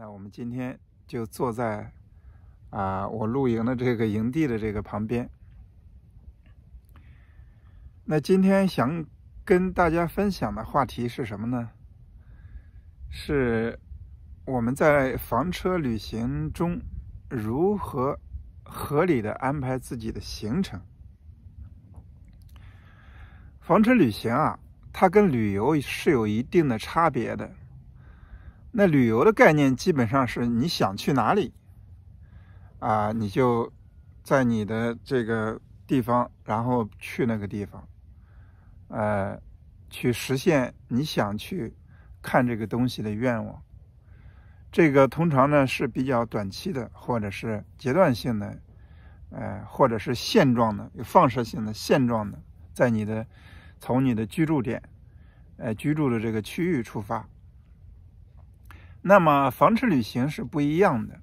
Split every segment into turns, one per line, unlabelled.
那我们今天就坐在啊，我露营的这个营地的这个旁边。那今天想跟大家分享的话题是什么呢？是我们在房车旅行中如何合理的安排自己的行程。房车旅行啊，它跟旅游是有一定的差别的。那旅游的概念基本上是你想去哪里，啊，你就在你的这个地方，然后去那个地方，呃，去实现你想去看这个东西的愿望。这个通常呢是比较短期的，或者是阶段性的，呃，或者是现状的，有放射性的现状的，在你的从你的居住点，呃，居住的这个区域出发。那么房车旅行是不一样的，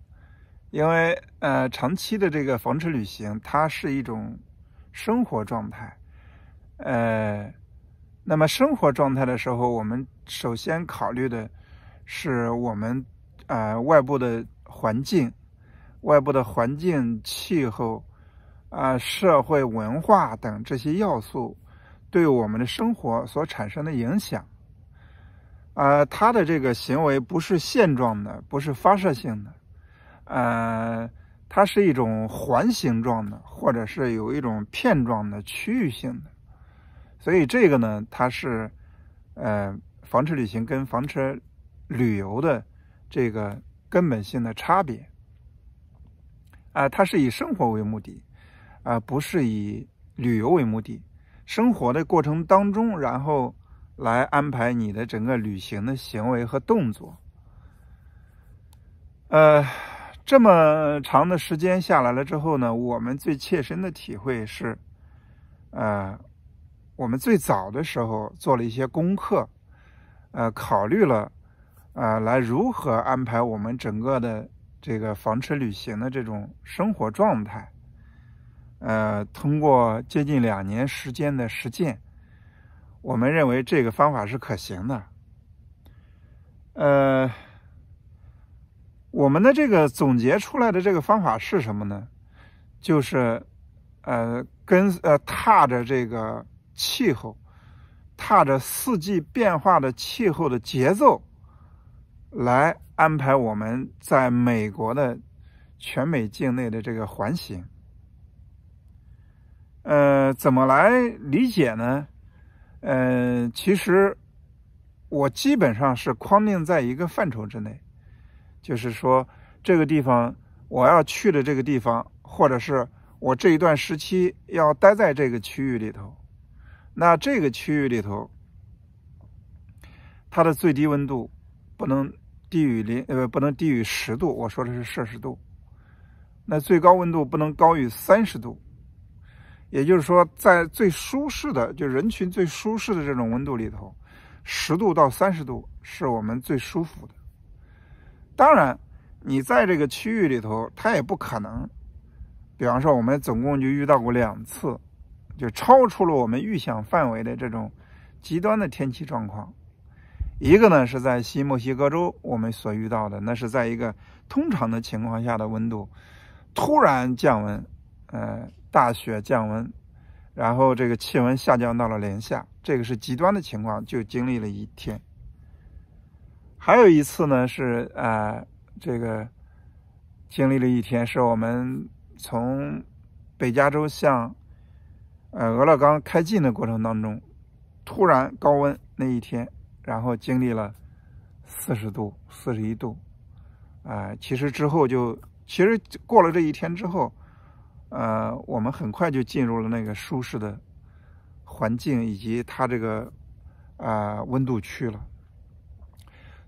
因为呃，长期的这个房车旅行，它是一种生活状态。呃，那么生活状态的时候，我们首先考虑的是我们呃外部的环境、外部的环境气候啊社会文化等这些要素对我们的生活所产生的影响。呃，它的这个行为不是线状的，不是发射性的，呃，它是一种环形状的，或者是有一种片状的区域性的。所以这个呢，它是呃房车旅行跟房车旅游的这个根本性的差别。啊，它是以生活为目的，啊，不是以旅游为目的。生活的过程当中，然后。来安排你的整个旅行的行为和动作。呃，这么长的时间下来了之后呢，我们最切身的体会是，呃，我们最早的时候做了一些功课，呃，考虑了，呃，来如何安排我们整个的这个房车旅行的这种生活状态。呃，通过接近两年时间的实践。我们认为这个方法是可行的。呃，我们的这个总结出来的这个方法是什么呢？就是，呃，跟呃，踏着这个气候，踏着四季变化的气候的节奏，来安排我们在美国的全美境内的这个环行。呃，怎么来理解呢？嗯，其实我基本上是框定在一个范畴之内，就是说这个地方我要去的这个地方，或者是我这一段时期要待在这个区域里头。那这个区域里头，它的最低温度不能低于零呃，不能低于十度，我说的是摄氏度。那最高温度不能高于三十度。也就是说，在最舒适的，就人群最舒适的这种温度里头，十度到三十度是我们最舒服的。当然，你在这个区域里头，它也不可能。比方说，我们总共就遇到过两次，就超出了我们预想范围的这种极端的天气状况。一个呢，是在西墨西哥州，我们所遇到的，那是在一个通常的情况下的温度突然降温，呃。大雪降温，然后这个气温下降到了零下，这个是极端的情况，就经历了一天。还有一次呢，是啊，这个经历了一天，是我们从北加州向呃俄勒冈开进的过程当中，突然高温那一天，然后经历了四十度、四十一度，啊，其实之后就其实过了这一天之后。呃，我们很快就进入了那个舒适的环境以及它这个啊温度区了。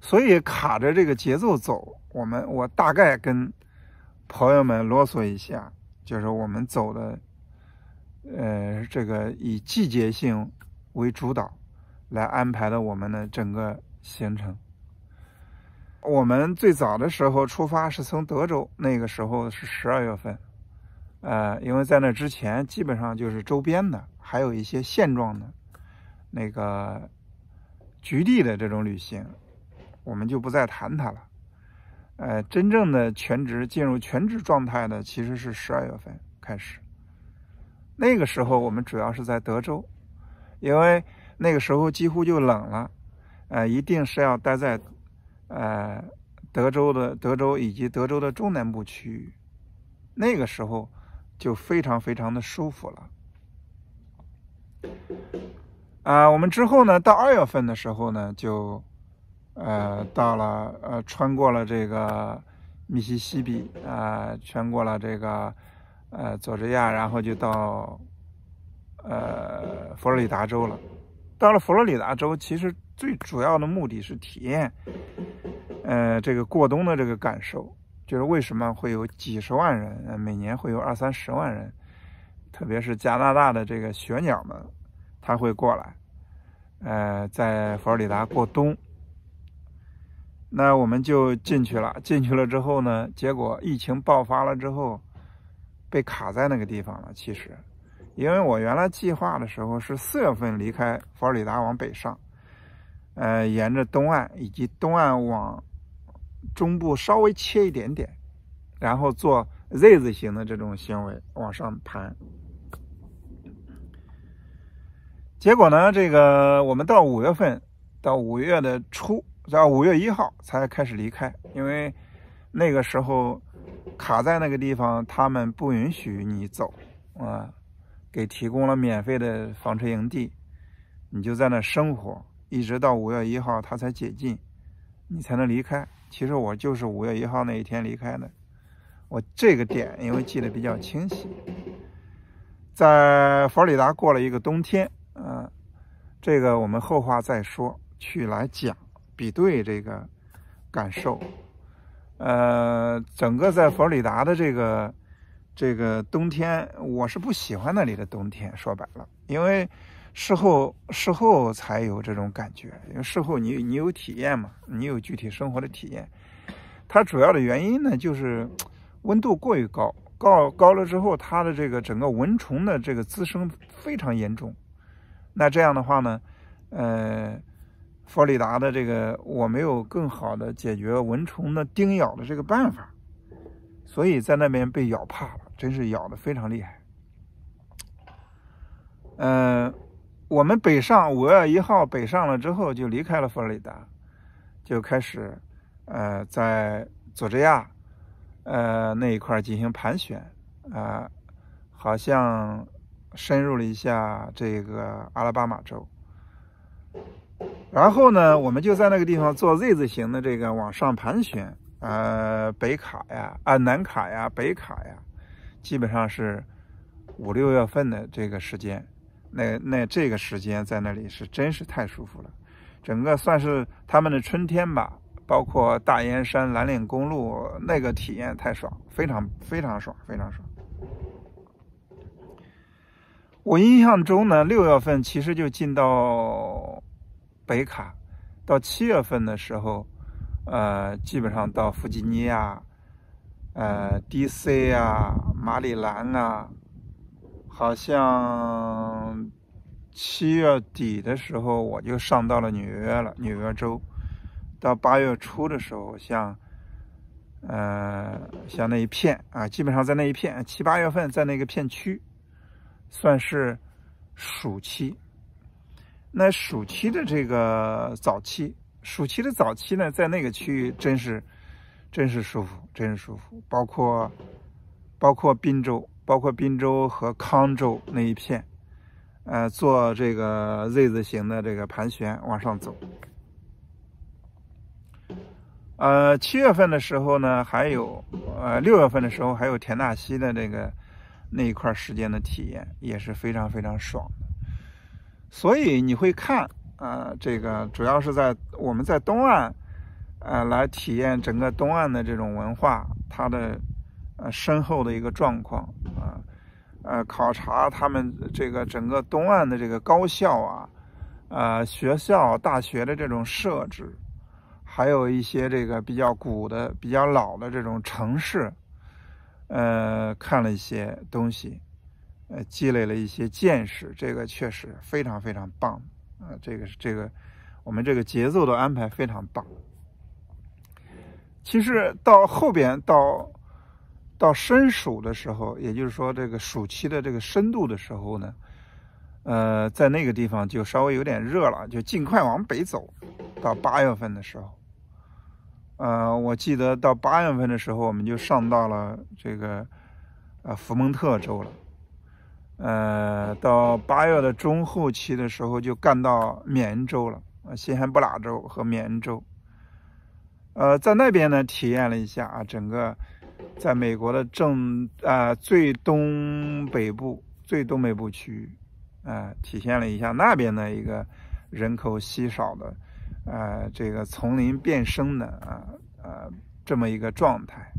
所以卡着这个节奏走，我们我大概跟朋友们啰嗦一下，就是我们走的呃这个以季节性为主导来安排的我们的整个行程。我们最早的时候出发是从德州，那个时候是十二月份。呃，因为在那之前，基本上就是周边的，还有一些现状的，那个局地的这种旅行，我们就不再谈它了。呃，真正的全职进入全职状态的，其实是十二月份开始。那个时候，我们主要是在德州，因为那个时候几乎就冷了，呃，一定是要待在呃德州的德州以及德州的中南部区域。那个时候。就非常非常的舒服了，啊，我们之后呢，到二月份的时候呢，就，呃，到了，呃，穿过了这个密西西比，啊，穿过了这个，呃，佐治亚，然后就到，呃，佛罗里达州了。到了佛罗里达州，其实最主要的目的是体验，呃，这个过冬的这个感受。就是为什么会有几十万人，每年会有二三十万人，特别是加拿大的这个雪鸟们，他会过来，呃，在佛罗里达过冬。那我们就进去了，进去了之后呢，结果疫情爆发了之后，被卡在那个地方了。其实，因为我原来计划的时候是四月份离开佛罗里达往北上，呃，沿着东岸以及东岸往。中部稍微切一点点，然后做 Z 字形的这种行为往上盘。结果呢，这个我们到五月份，到五月的初，到五月一号才开始离开，因为那个时候卡在那个地方，他们不允许你走，啊，给提供了免费的房车营地，你就在那生活，一直到五月一号他才解禁，你才能离开。其实我就是五月一号那一天离开的，我这个点因为记得比较清晰，在佛罗里达过了一个冬天，嗯，这个我们后话再说，去来讲比对这个感受，呃，整个在佛罗里达的这个这个冬天，我是不喜欢那里的冬天，说白了，因为。事后，事后才有这种感觉，因为事后你你有体验嘛，你有具体生活的体验。它主要的原因呢，就是温度过于高，高高了之后，它的这个整个蚊虫的这个滋生非常严重。那这样的话呢，呃，佛里达的这个我没有更好的解决蚊虫的叮咬的这个办法，所以在那边被咬怕了，真是咬的非常厉害。嗯。我们北上五月一号北上了之后，就离开了佛罗里达，就开始，呃，在佐治亚，呃那一块进行盘旋，啊，好像深入了一下这个阿拉巴马州。然后呢，我们就在那个地方做 Z 字形的这个往上盘旋，呃，北卡呀，啊南卡呀，北卡呀，基本上是五六月份的这个时间。那那这个时间在那里是真是太舒服了，整个算是他们的春天吧，包括大岩山、蓝岭公路那个体验太爽，非常非常爽，非常爽。我印象中呢，六月份其实就进到北卡，到七月份的时候，呃，基本上到弗吉尼亚，呃，DC 啊，马里兰啊，好像。七月底的时候，我就上到了纽约了。纽约州到八月初的时候，像，呃，像那一片啊，基本上在那一片七八月份，在那个片区，算是暑期。那暑期的这个早期，暑期的早期呢，在那个区域真是，真是舒服，真是舒服。包括包括滨州，包括滨州和康州那一片。呃，做这个 Z 字形的这个盘旋往上走。呃，七月份的时候呢，还有呃六月份的时候，还有田纳西的这个那一块时间的体验也是非常非常爽的。所以你会看啊，这个主要是在我们在东岸，呃，来体验整个东岸的这种文化，它的呃深厚的一个状况啊。呃，考察他们这个整个东岸的这个高校啊，呃，学校、大学的这种设置，还有一些这个比较古的、比较老的这种城市，呃，看了一些东西，呃，积累了一些见识，这个确实非常非常棒啊！这个是这个我们这个节奏的安排非常棒。其实到后边到。到深暑的时候，也就是说这个暑期的这个深度的时候呢，呃，在那个地方就稍微有点热了，就尽快往北走。到八月份的时候，呃，我记得到八月份的时候，我们就上到了这个呃福蒙特州了。呃，到八月的中后期的时候，就干到缅州了呃，新罕布拉州和缅州。呃，在那边呢，体验了一下啊，整个。在美国的正啊最东北部、最东北部区域，啊，体现了一下那边的一个人口稀少的，呃，这个丛林变生的啊啊这么一个状态。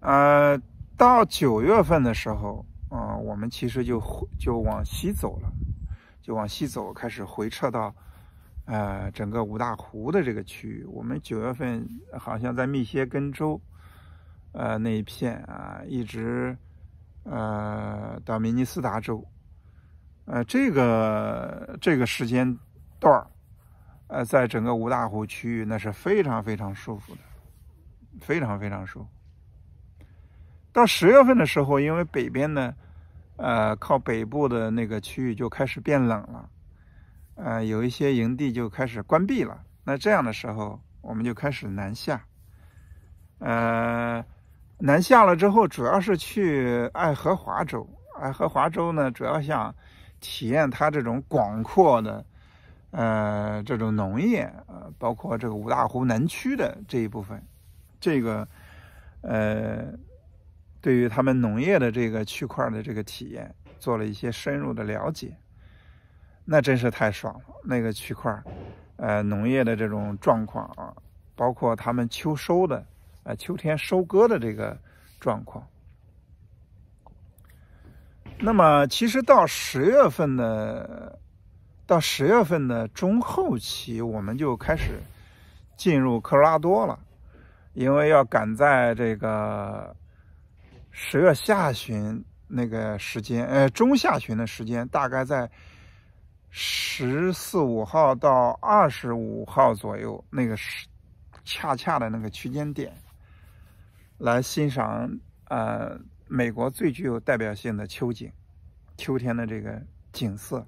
呃，到九月份的时候，啊，我们其实就就往西走了，就往西走，开始回撤到。呃，整个五大湖的这个区域，我们九月份好像在密歇根州，呃那一片啊，一直呃到明尼苏达州，呃这个这个时间段儿，呃在整个五大湖区域那是非常非常舒服的，非常非常舒服。到十月份的时候，因为北边呢，呃靠北部的那个区域就开始变冷了。呃，有一些营地就开始关闭了。那这样的时候，我们就开始南下。呃，南下了之后，主要是去爱荷华州。爱荷华州呢，主要想体验它这种广阔的，呃，这种农业啊，包括这个五大湖南区的这一部分。这个，呃，对于他们农业的这个区块的这个体验，做了一些深入的了解。那真是太爽了，那个区块，呃，农业的这种状况啊，包括他们秋收的，呃，秋天收割的这个状况。那么，其实到十月份的，到十月份的中后期，我们就开始进入科罗拉多了，因为要赶在这个十月下旬那个时间，呃，中下旬的时间，大概在。十四五号到二十五号左右，那个是恰恰的那个区间点，来欣赏啊美国最具有代表性的秋景，秋天的这个景色。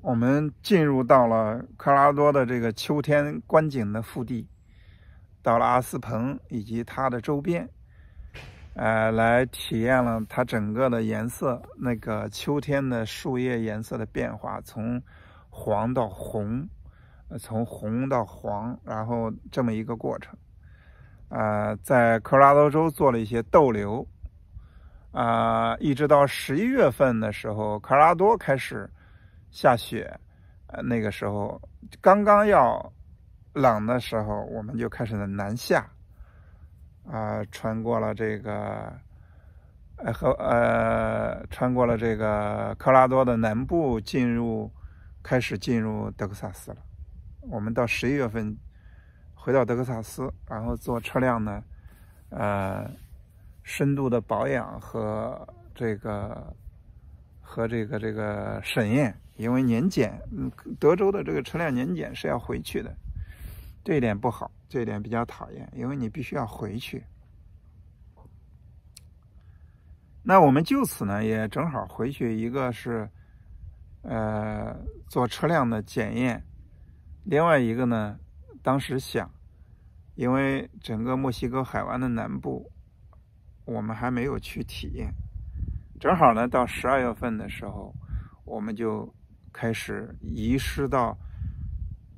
我们进入到了科拉多的这个秋天观景的腹地，到了阿斯彭以及它的周边。呃，来体验了它整个的颜色，那个秋天的树叶颜色的变化，从黄到红，从红到黄，然后这么一个过程。呃，在科罗拉多州做了一些逗留，啊，一直到十一月份的时候，科罗拉多开始下雪，呃，那个时候刚刚要冷的时候，我们就开始了南下。啊，穿过了这个，呃，和呃，穿过了这个科拉多的南部，进入，开始进入德克萨斯了。我们到十一月份回到德克萨斯，然后做车辆呢，呃，深度的保养和这个和这个这个审验，因为年检，嗯，德州的这个车辆年检是要回去的。这一点不好，这一点比较讨厌，因为你必须要回去。那我们就此呢，也正好回去，一个是，呃，做车辆的检验，另外一个呢，当时想，因为整个墨西哥海湾的南部，我们还没有去体验，正好呢，到十二月份的时候，我们就开始移师到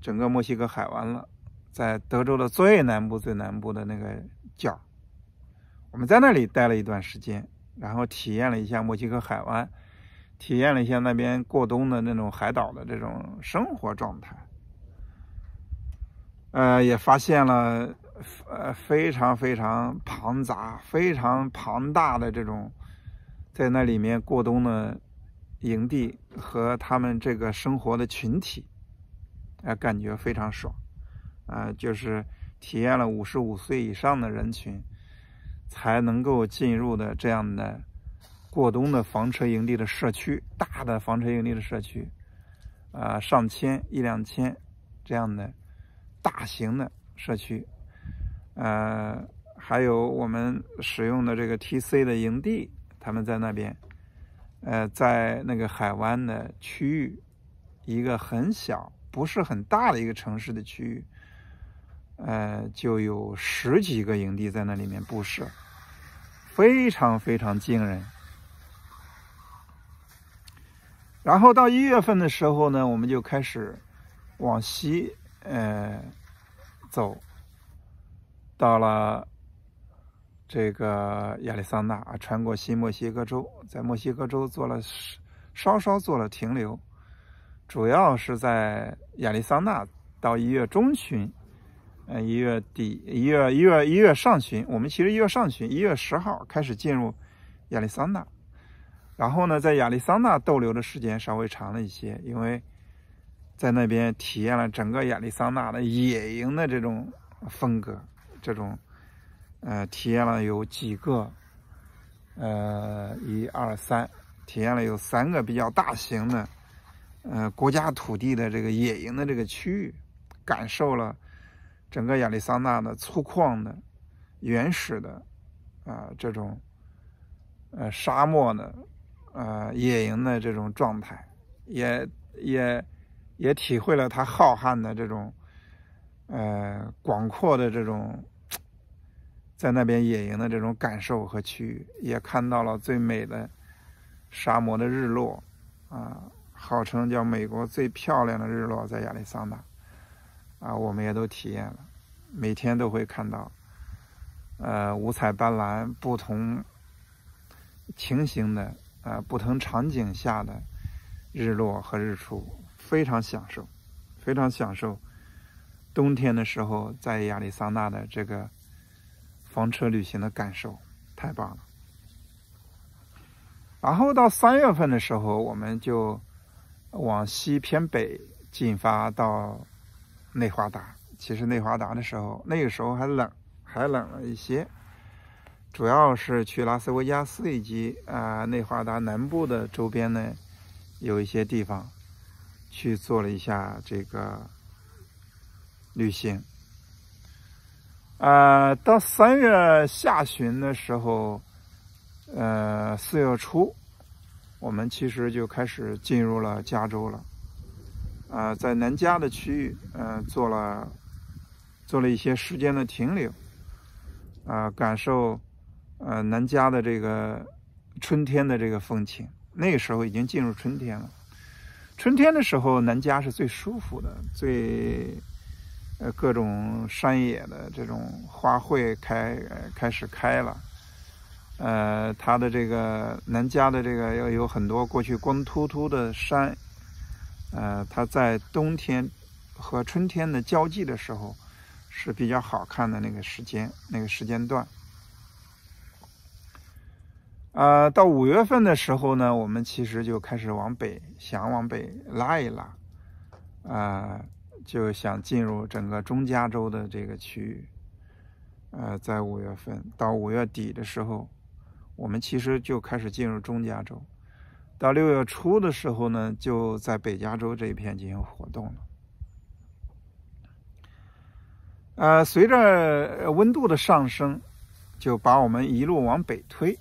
整个墨西哥海湾了。在德州的最南部、最南部的那个角，我们在那里待了一段时间，然后体验了一下墨西哥海湾，体验了一下那边过冬的那种海岛的这种生活状态。呃，也发现了呃非常非常庞杂、非常庞大的这种在那里面过冬的营地和他们这个生活的群体，哎，感觉非常爽。啊，就是体验了五十五岁以上的人群才能够进入的这样的过冬的房车营地的社区，大的房车营地的社区，啊，上千一两千这样的大型的社区，呃，还有我们使用的这个 TC 的营地，他们在那边，呃，在那个海湾的区域，一个很小不是很大的一个城市的区域。呃，就有十几个营地在那里面布设，非常非常惊人。然后到一月份的时候呢，我们就开始往西，呃，走，到了这个亚利桑那啊，穿过新墨西哥州，在墨西哥州做了稍稍做了停留，主要是在亚利桑那。到一月中旬。呃，一月底，一月一月一月上旬，我们其实一月上旬，一月十号开始进入亚利桑那，然后呢，在亚利桑那逗留的时间稍微长了一些，因为在那边体验了整个亚利桑那的野营的这种风格，这种，呃，体验了有几个，呃，一二三，体验了有三个比较大型的，呃，国家土地的这个野营的这个区域，感受了。整个亚利桑那的粗犷的、原始的啊，这种呃沙漠的呃野营的这种状态，也也也体会了它浩瀚的这种呃广阔的这种在那边野营的这种感受和区域，也看到了最美的沙漠的日落啊，号称叫美国最漂亮的日落，在亚利桑那。啊，我们也都体验了，每天都会看到，呃，五彩斑斓、不同情形的啊，不同场景下的日落和日出，非常享受，非常享受。冬天的时候在亚利桑那的这个房车旅行的感受太棒了。然后到三月份的时候，我们就往西偏北进发到。内华达，其实内华达的时候，那个时候还冷，还冷了一些。主要是去拉斯维加斯以及啊内华达南部的周边呢，有一些地方，去做了一下这个旅行。啊，到三月下旬的时候，呃四月初，我们其实就开始进入了加州了。啊，在南迦的区域，嗯，做了，做了一些时间的停留，啊，感受，呃，南迦的这个春天的这个风情。那个时候已经进入春天了，春天的时候，南迦是最舒服的，最，呃，各种山野的这种花卉开开始开了，呃，它的这个南迦的这个要有很多过去光秃秃的山。呃，它在冬天和春天的交际的时候是比较好看的那个时间那个时间段。啊，到五月份的时候呢，我们其实就开始往北想往北拉一拉，啊，就想进入整个中加州的这个区域。呃，在五月份到五月底的时候，我们其实就开始进入中加州。到六月初的时候呢，就在北加州这一片进行活动了。呃，随着温度的上升，就把我们一路往北推。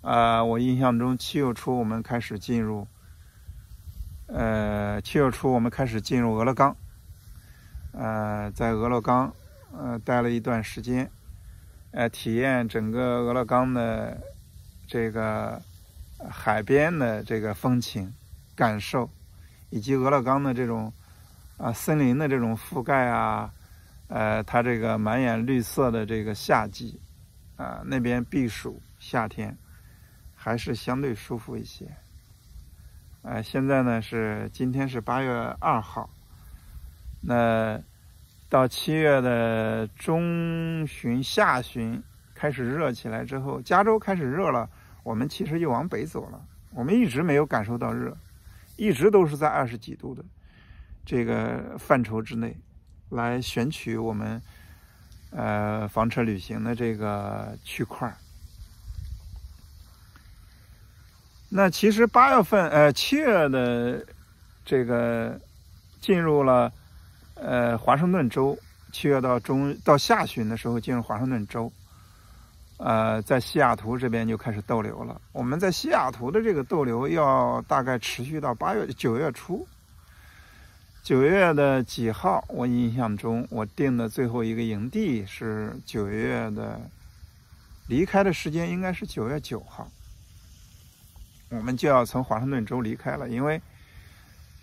啊，我印象中七月初我们开始进入，呃，七月初我们开始进入俄勒冈。呃，在俄勒冈呃待了一段时间，呃，体验整个俄勒冈的这个。海边的这个风情感受，以及俄勒冈的这种啊森林的这种覆盖啊，呃，它这个满眼绿色的这个夏季啊，那边避暑夏天还是相对舒服一些。呃，现在呢是今天是八月二号，那到七月的中旬、下旬开始热起来之后，加州开始热了。我们其实又往北走了，我们一直没有感受到热，一直都是在二十几度的这个范畴之内，来选取我们呃房车旅行的这个区块。那其实八月份，呃七月的这个进入了呃华盛顿州，七月到中到下旬的时候进入华盛顿州。呃，在西雅图这边就开始逗留了。我们在西雅图的这个逗留要大概持续到八月、九月初，九月的几号？我印象中，我定的最后一个营地是九月的，离开的时间应该是九月九号，我们就要从华盛顿州离开了。因为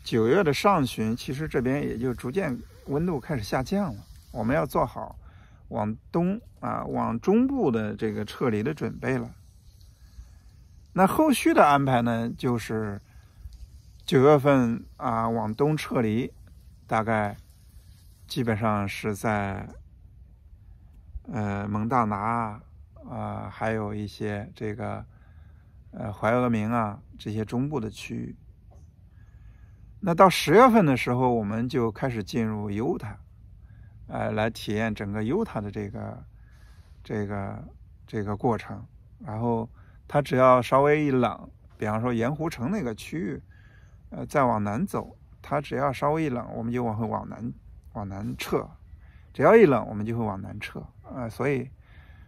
九月的上旬，其实这边也就逐渐温度开始下降了，我们要做好。往东啊，往中部的这个撤离的准备了。那后续的安排呢，就是九月份啊，往东撤离，大概基本上是在呃蒙大拿啊，还有一些这个呃怀俄明啊这些中部的区域。那到十月份的时候，我们就开始进入犹他。呃，来体验整个犹塔的这个、这个、这个过程。然后，它只要稍微一冷，比方说盐湖城那个区域，呃，再往南走，它只要稍微一冷，我们就往会往南往南撤。只要一冷，我们就会往南撤。呃，所以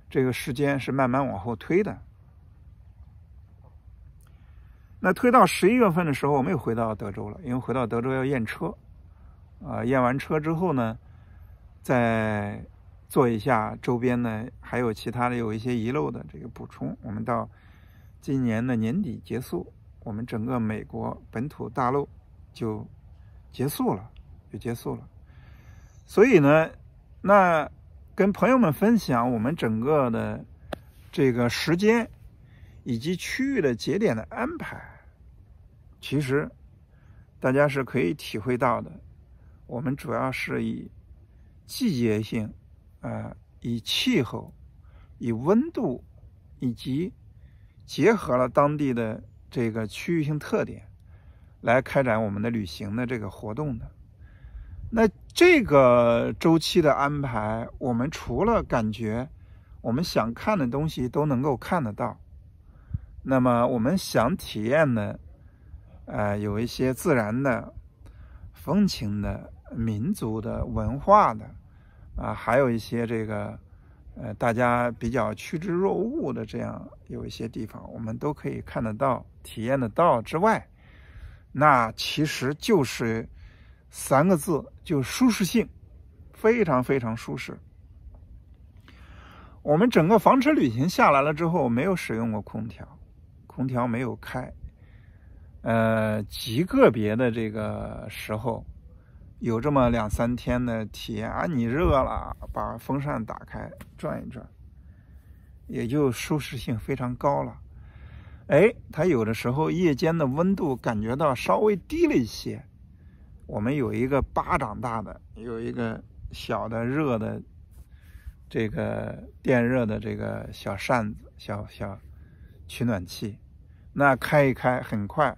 这个时间是慢慢往后推的。那推到十一月份的时候，我们又回到德州了，因为回到德州要验车。啊，验完车之后呢？再做一下周边呢，还有其他的有一些遗漏的这个补充。我们到今年的年底结束，我们整个美国本土大陆就结束了，就结束了。所以呢，那跟朋友们分享我们整个的这个时间以及区域的节点的安排，其实大家是可以体会到的。我们主要是以。季节性，啊，以气候、以温度，以及结合了当地的这个区域性特点，来开展我们的旅行的这个活动的。那这个周期的安排，我们除了感觉我们想看的东西都能够看得到，那么我们想体验的，啊，有一些自然的风情的。民族的、文化的，啊，还有一些这个，呃，大家比较趋之若鹜的这样有一些地方，我们都可以看得到、体验得到之外，那其实就是三个字，就舒适性，非常非常舒适。我们整个房车旅行下来了之后，没有使用过空调，空调没有开，呃，极个别的这个时候。有这么两三天的体验啊，你热了，把风扇打开转一转，也就舒适性非常高了。哎，它有的时候夜间的温度感觉到稍微低了一些，我们有一个巴掌大的有一个小的热的这个电热的这个小扇子，小小取暖器，那开一开，很快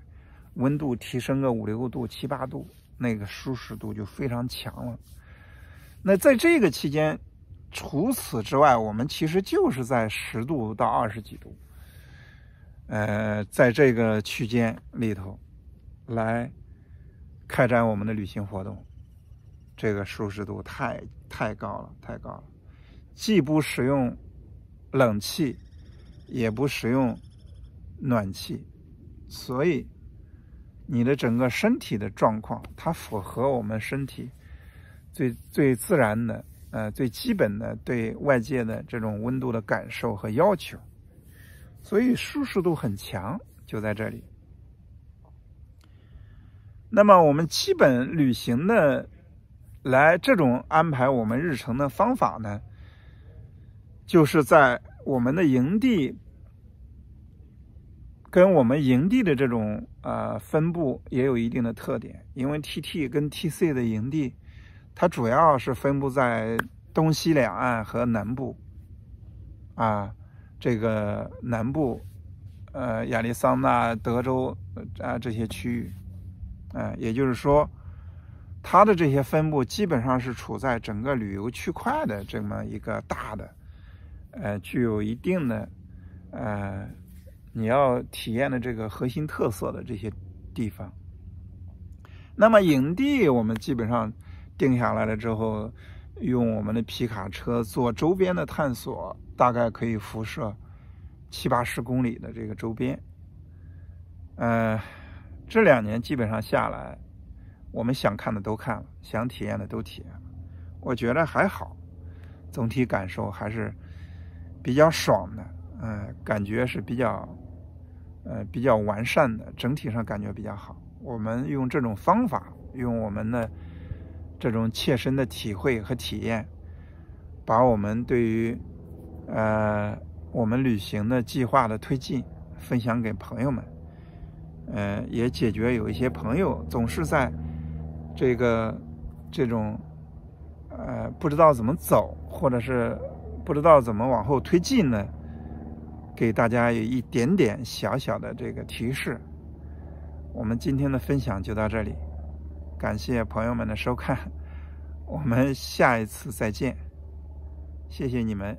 温度提升个五六度、七八度。那个舒适度就非常强了。那在这个期间，除此之外，我们其实就是在十度到二十几度，呃，在这个区间里头来开展我们的旅行活动。这个舒适度太太高了，太高了，既不使用冷气，也不使用暖气，所以。你的整个身体的状况，它符合我们身体最最自然的、呃最基本的对外界的这种温度的感受和要求，所以舒适度很强，就在这里。那么我们基本旅行的来这种安排我们日程的方法呢，就是在我们的营地。跟我们营地的这种呃分布也有一定的特点，因为 TT 跟 TC 的营地，它主要是分布在东西两岸和南部，啊，这个南部，呃，亚利桑那、德州啊这些区域，嗯，也就是说，它的这些分布基本上是处在整个旅游区块的这么一个大的，呃，具有一定的呃。你要体验的这个核心特色的这些地方，那么营地我们基本上定下来了之后，用我们的皮卡车做周边的探索，大概可以辐射七八十公里的这个周边。呃，这两年基本上下来，我们想看的都看了，想体验的都体验了，我觉得还好，总体感受还是比较爽的，嗯，感觉是比较。呃，比较完善的整体上感觉比较好。我们用这种方法，用我们的这种切身的体会和体验，把我们对于呃我们旅行的计划的推进分享给朋友们。呃，也解决有一些朋友总是在这个这种呃不知道怎么走，或者是不知道怎么往后推进呢。给大家有一点点小小的这个提示，我们今天的分享就到这里，感谢朋友们的收看，我们下一次再见，谢谢你们。